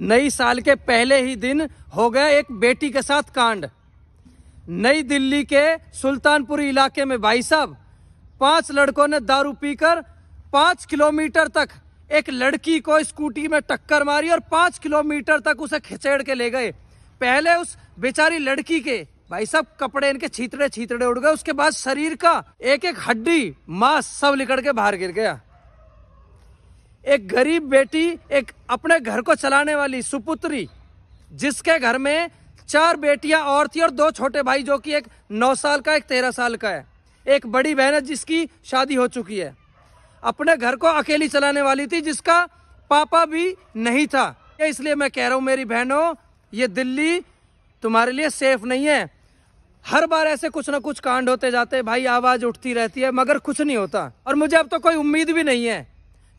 नई साल के पहले ही दिन हो गया एक बेटी के साथ कांड नई दिल्ली के सुल्तानपुरी इलाके में भाई साहब पांच लड़कों ने दारू पीकर पांच किलोमीटर तक एक लड़की को स्कूटी में टक्कर मारी और पांच किलोमीटर तक उसे खिचेड़ के ले गए पहले उस बेचारी लड़की के भाई साहब कपड़े इनके छीतड़े छीतड़े उड़ गए उसके बाद शरीर का एक एक हड्डी मांस सब लिकड़ के बाहर गिर गया एक गरीब बेटी एक अपने घर को चलाने वाली सुपुत्री जिसके घर में चार बेटियां और थी और दो छोटे भाई जो कि एक नौ साल का एक तेरह साल का है एक बड़ी बहन है जिसकी शादी हो चुकी है अपने घर को अकेली चलाने वाली थी जिसका पापा भी नहीं था इसलिए मैं कह रहा हूँ मेरी बहनों ये दिल्ली तुम्हारे लिए सेफ नहीं है हर बार ऐसे कुछ ना कुछ कांड होते जाते भाई आवाज उठती रहती है मगर कुछ नहीं होता और मुझे अब तो कोई उम्मीद भी नहीं है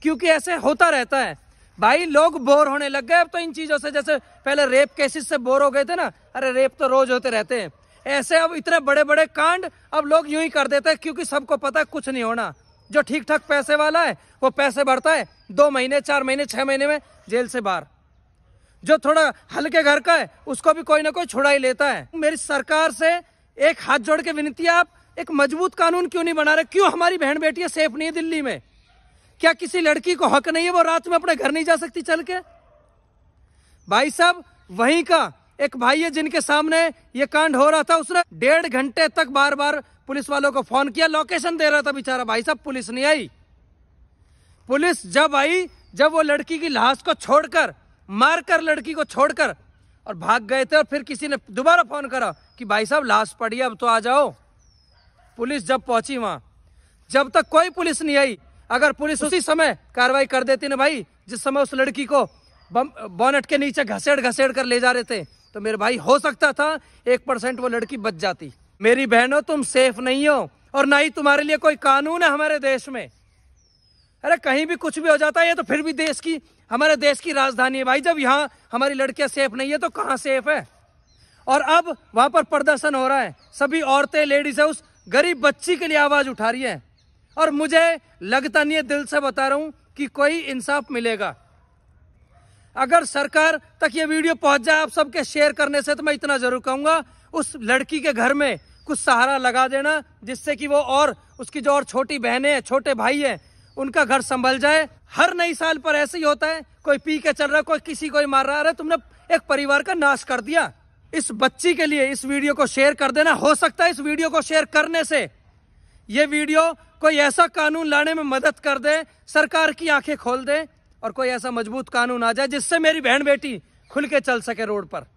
क्योंकि ऐसे होता रहता है भाई लोग बोर होने लग गए अब तो इन चीज़ों से जैसे पहले रेप केसेस से बोर हो गए थे ना अरे रेप तो रोज होते रहते हैं ऐसे अब इतने बड़े बड़े कांड अब लोग यूं ही कर देते हैं क्योंकि सबको पता है कुछ नहीं होना जो ठीक ठाक पैसे वाला है वो पैसे भरता है दो महीने चार महीने छह महीने में जेल से बाहर जो थोड़ा हल्के घर का है उसको भी कोई ना कोई छुड़ा ही लेता है मेरी सरकार से एक हाथ जोड़ के विनती है आप एक मजबूत कानून क्यों नहीं बना रहे क्यों हमारी बहन बेटियां सेफ नहीं है दिल्ली में क्या किसी लड़की को हक नहीं है वो रात में अपने घर नहीं जा सकती चल के भाई साहब वहीं का एक भाई है जिनके सामने ये कांड हो रहा था उसने डेढ़ घंटे तक बार बार पुलिस वालों को फोन किया लोकेशन दे रहा था बेचारा भाई साहब पुलिस नहीं आई पुलिस जब आई जब वो लड़की की लाश को छोड़कर मारकर लड़की को छोड़कर और भाग गए थे और फिर किसी ने दोबारा फोन करा कि भाई साहब लाश पड़ी अब तो आ जाओ पुलिस जब पहुंची वहां जब तक कोई पुलिस नहीं आई अगर पुलिस उसी समय कार्रवाई कर देती ना भाई जिस समय उस लड़की को बॉनेट के नीचे घसेड़ घसेड़ कर ले जा रहे थे तो मेरे भाई हो सकता था एक परसेंट वो लड़की बच जाती मेरी बहनों तुम सेफ नहीं हो और ना ही तुम्हारे लिए कोई कानून है हमारे देश में अरे कहीं भी कुछ भी हो जाता है ये तो फिर भी देश की हमारे देश की राजधानी है भाई जब यहाँ हमारी लड़कियां सेफ नहीं है तो कहाँ सेफ है और अब वहां पर प्रदर्शन हो रहा है सभी औरतें लेडीज है उस गरीब बच्ची के लिए आवाज़ उठा रही है और मुझे लगता नहीं है दिल से बता रहा हूँ कि कोई इंसाफ मिलेगा अगर सरकार तक ये वीडियो पहुंच जाए आप सबके शेयर करने से तो मैं इतना जरूर कहूंगा उस लड़की के घर में कुछ सहारा लगा देना जिससे कि वो और उसकी जो और छोटी बहनें हैं छोटे भाई हैं उनका घर संभल जाए हर नई साल पर ऐसे ही होता है कोई पी के चल रहा है कोई किसी को मार रहा है तुमने एक परिवार का नाश कर दिया इस बच्ची के लिए इस वीडियो को शेयर कर देना हो सकता है इस वीडियो को शेयर करने से ये वीडियो कोई ऐसा कानून लाने में मदद कर दे सरकार की आंखें खोल दे और कोई ऐसा मजबूत कानून आ जाए जिससे मेरी बहन बेटी खुल के चल सके रोड पर